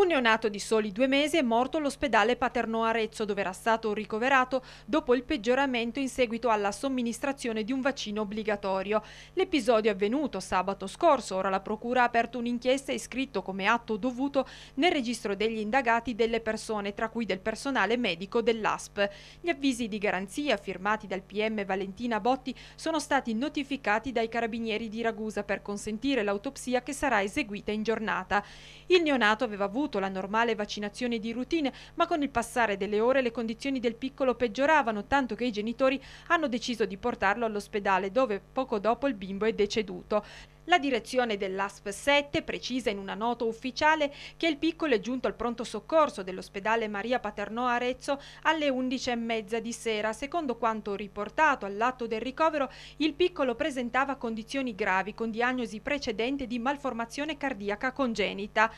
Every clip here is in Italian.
Un neonato di soli due mesi è morto all'ospedale Paternò Arezzo dove era stato ricoverato dopo il peggioramento in seguito alla somministrazione di un vaccino obbligatorio. L'episodio è avvenuto sabato scorso, ora la Procura ha aperto un'inchiesta e iscritto come atto dovuto nel registro degli indagati delle persone, tra cui del personale medico dell'ASP. Gli avvisi di garanzia firmati dal PM Valentina Botti sono stati notificati dai carabinieri di Ragusa per consentire l'autopsia che sarà eseguita in giornata. Il neonato aveva avuto avuto la normale vaccinazione di routine, ma con il passare delle ore le condizioni del piccolo peggioravano, tanto che i genitori hanno deciso di portarlo all'ospedale, dove poco dopo il bimbo è deceduto. La direzione dell'ASP 7 precisa in una nota ufficiale che il piccolo è giunto al pronto soccorso dell'ospedale Maria Paternò Arezzo alle 11.30 di sera. Secondo quanto riportato all'atto del ricovero, il piccolo presentava condizioni gravi con diagnosi precedente di malformazione cardiaca congenita.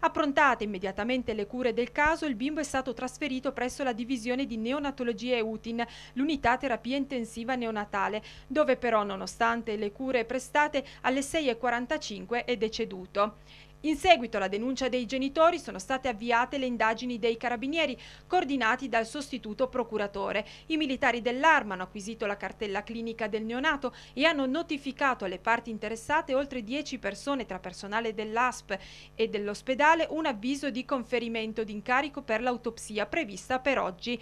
Approntate immediatamente le cure del caso, il bimbo è stato trasferito presso la divisione di neonatologia UTIN, l'unità terapia intensiva neonatale, dove però nonostante le cure prestate alle 6.45 è deceduto. In seguito alla denuncia dei genitori sono state avviate le indagini dei carabinieri coordinati dal sostituto procuratore. I militari dell'arma hanno acquisito la cartella clinica del neonato e hanno notificato alle parti interessate oltre 10 persone tra personale dell'ASP e dell'ospedale un avviso di conferimento d'incarico per l'autopsia prevista per oggi.